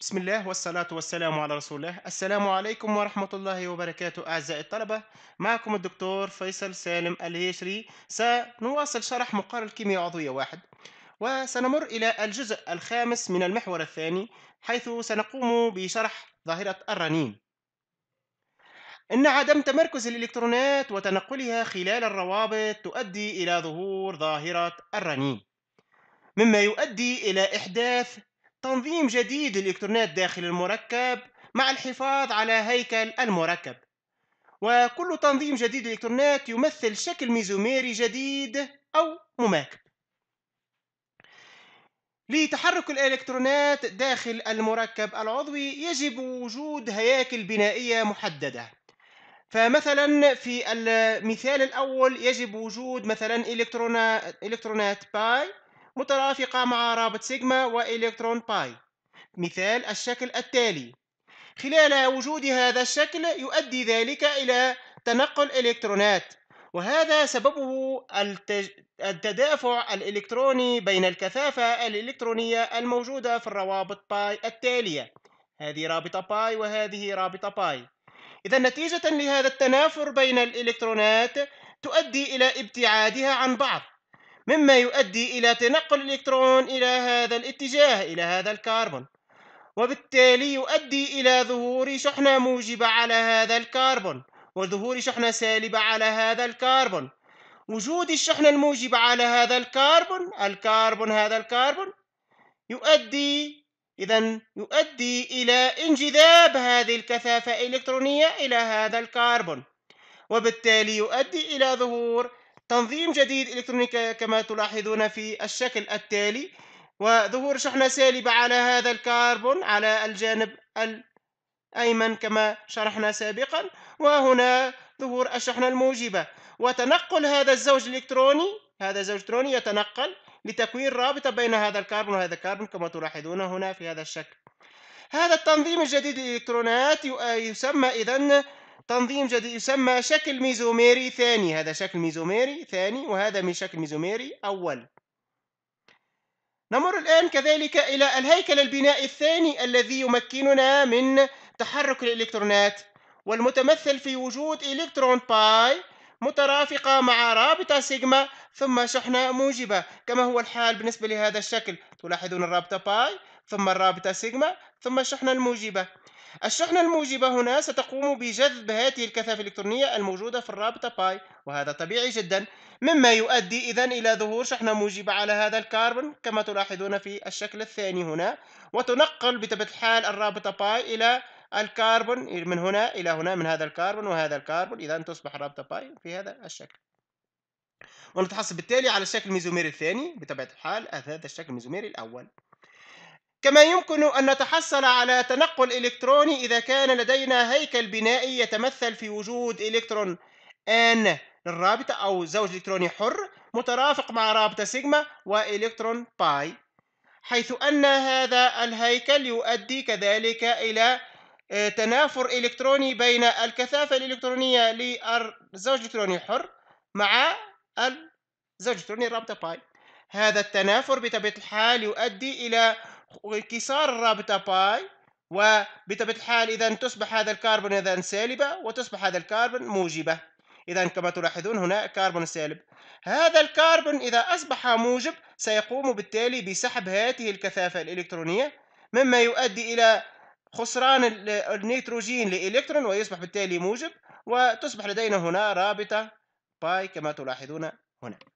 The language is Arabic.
بسم الله والصلاة والسلام على رسول الله السلام عليكم ورحمة الله وبركاته أعزائي الطلبة معكم الدكتور فيصل سالم الهيشري سنواصل شرح مقارن كيمياء عضوية واحد وسنمر إلى الجزء الخامس من المحور الثاني حيث سنقوم بشرح ظاهرة الرنين إن عدم تمركز الإلكترونات وتنقلها خلال الروابط تؤدي إلى ظهور ظاهرة الرنين مما يؤدي إلى إحداث تنظيم جديد للإلكترونات داخل المركب مع الحفاظ على هيكل المركب وكل تنظيم جديد للإلكترونات يمثل شكل ميزوميري جديد أو مماكب لتحرك الإلكترونات داخل المركب العضوي يجب وجود هياكل بنائية محددة فمثلا في المثال الأول يجب وجود مثلا إلكترونات باي مترافقة مع رابط سيجما وإلكترون باي مثال الشكل التالي خلال وجود هذا الشكل يؤدي ذلك إلى تنقل إلكترونات وهذا سببه التدافع الإلكتروني بين الكثافة الإلكترونية الموجودة في الروابط باي التالية هذه رابطة باي وهذه رابطة باي إذا نتيجة لهذا التنافر بين الإلكترونات تؤدي إلى ابتعادها عن بعض مما يؤدي إلى تنقل الإلكترون إلى هذا الاتجاه إلى هذا الكربون وبالتالي يؤدي إلى ظهور شحنة موجبة على هذا الكربون وظهور شحنة سالبة على هذا الكربون وجود الشحنة الموجبة على هذا الكربون الكربون هذا الكربون يؤدي إذا يؤدي إلى انجذاب هذه الكثافة الإلكترونية إلى هذا الكربون وبالتالي يؤدي إلى ظهور تنظيم جديد إلكترونيكي كما تلاحظون في الشكل التالي وظهور شحنة سالبة على هذا الكربون على الجانب الأيمن كما شرحنا سابقا وهنا ظهور الشحنة الموجبة وتنقل هذا الزوج الإلكتروني هذا الزوج الإلكتروني يتنقل لتكوين رابطة بين هذا الكربون وهذا الكربون كما تلاحظون هنا في هذا الشكل هذا التنظيم الجديد للإلكترونات يسمى إذن تنظيم جديد يسمى شكل ميزوميري ثاني هذا شكل ميزوميري ثاني وهذا من شكل ميزوميري أول نمر الآن كذلك إلى الهيكل البنائي الثاني الذي يمكننا من تحرك الإلكترونات والمتمثل في وجود إلكترون باي مترافقة مع رابطة سيجما ثم شحنة موجبة كما هو الحال بالنسبة لهذا الشكل تلاحظون الرابطة باي ثم الرابطة سيجما ثم الشحنة الموجبة الشحنة الموجبة هنا ستقوم بجذب هذه الكثافة الإلكترونية الموجودة في الرابطة باي وهذا طبيعي جدا مما يؤدي إذا إلى ظهور شحنة موجبة على هذا الكربون كما تلاحظون في الشكل الثاني هنا وتنقل بطبيعة الحال الرابطة باي إلى الكربون من هنا إلى هنا من هذا الكربون وهذا الكربون إذا تصبح الرابطة باي في هذا الشكل ونتحصل بالتالي على الشكل الميزوميري الثاني بطبيعة الحال هذا الشكل الميزوميري الأول كما يمكن أن نتحصل على تنقل إلكتروني إذا كان لدينا هيكل بنائي يتمثل في وجود إلكترون N للرابطة أو زوج إلكتروني حر مترافق مع رابطة سيجما وإلكترون باي حيث أن هذا الهيكل يؤدي كذلك إلى آه، تنافر إلكتروني بين الكثافة الإلكترونية للزوج الإلكتروني الحر مع الزوج الإلكتروني الرابطة باي هذا التنافر بطبيعة الحال يؤدي إلى وانكسار الرابطة باي وبطبيعة الحال إذا تصبح هذا الكربون إذا سالبة وتصبح هذا الكربون موجبة إذا كما تلاحظون هنا كربون سالب هذا الكربون إذا أصبح موجب سيقوم بالتالي بسحب هذه الكثافة الإلكترونية مما يؤدي إلى خسران النيتروجين لإلكترون ويصبح بالتالي موجب وتصبح لدينا هنا رابطة باي كما تلاحظون هنا